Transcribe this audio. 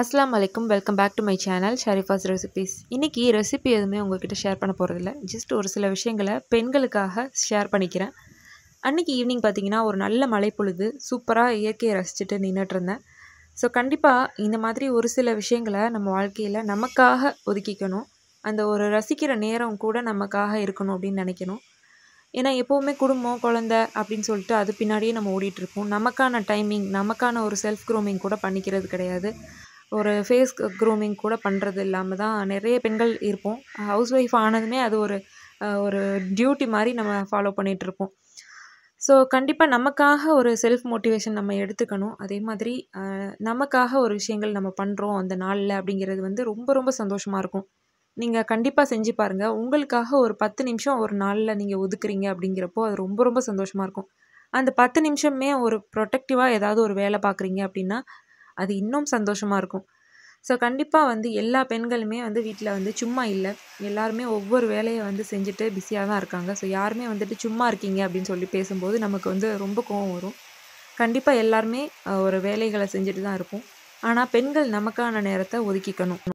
அஸ்லாம் வலைக்கும் welcome back to my channel Sharifa's recipes இன்றைக்கி ரெசிபி எதுவுமே உங்கள்கிட்ட ஷேர் பண்ண போகிறதில்ல ஜஸ்ட் ஒரு சில விஷயங்களை பெண்களுக்காக ஷேர் பண்ணிக்கிறேன் அன்றைக்கி ஈவினிங் பார்த்திங்கன்னா ஒரு நல்ல மழை பொழுது சூப்பராக இயற்கையை ரசிச்சுட்டு நின்றுட்டு இருந்தேன் ஸோ கண்டிப்பாக இந்த மாதிரி ஒரு சில விஷயங்களை நம்ம வாழ்க்கையில் நமக்காக ஒதுக்கிக்கணும் அந்த ஒரு ரசிக்கிற நேரம் கூட நமக்காக இருக்கணும் அப்படின்னு நினைக்கணும் ஏன்னா எப்போவுமே குடும்பம் குழந்த அப்படின்னு சொல்லிட்டு அது பின்னாடியே நம்ம ஓடிட்டுருப்போம் நமக்கான டைமிங் நமக்கான ஒரு செல்ஃப் க்ரூமிங் கூட பண்ணிக்கிறது கிடையாது ஒரு ஃபேஸ் க்ரூமிங் கூட பண்ணுறது இல்லாமல் தான் நிறைய பெண்கள் இருப்போம் ஹவுஸ் ஒய்ஃப் ஆனதுமே அது ஒரு ஒரு டியூட்டி மாதிரி நம்ம ஃபாலோ பண்ணிகிட்ருப்போம் ஸோ கண்டிப்பாக நமக்காக ஒரு செல்ஃப் மோட்டிவேஷன் நம்ம எடுத்துக்கணும் அதே மாதிரி நமக்காக ஒரு விஷயங்கள் நம்ம பண்ணுறோம் அந்த நாளில் அப்படிங்கிறது வந்து ரொம்ப ரொம்ப சந்தோஷமாக இருக்கும் நீங்கள் கண்டிப்பாக செஞ்சு பாருங்கள் உங்களுக்காக ஒரு பத்து நிமிஷம் ஒரு நாளில் நீங்கள் ஒதுக்குறீங்க அப்படிங்கிறப்போ அது ரொம்ப ரொம்ப சந்தோஷமாக இருக்கும் அந்த பத்து நிமிஷமே ஒரு ப்ரொடெக்டிவாக ஏதாவது ஒரு வேலை பார்க்குறீங்க அப்படின்னா அது இன்னும் சந்தோஷமாக இருக்கும் ஸோ கண்டிப்பாக வந்து எல்லா பெண்களுமே வந்து வீட்டில் வந்து சும்மா இல்லை எல்லாருமே ஒவ்வொரு வேலையை வந்து செஞ்சுட்டு பிஸியாக தான் இருக்காங்க ஸோ யாருமே வந்துட்டு சும்மா இருக்கீங்க அப்படின்னு சொல்லி பேசும்போது நமக்கு வந்து ரொம்ப கோவம் வரும் கண்டிப்பாக எல்லாருமே ஒரு வேலைகளை செஞ்சுட்டு தான் இருக்கும் ஆனால் பெண்கள் நமக்கான நேரத்தை ஒதுக்கிக்கணும்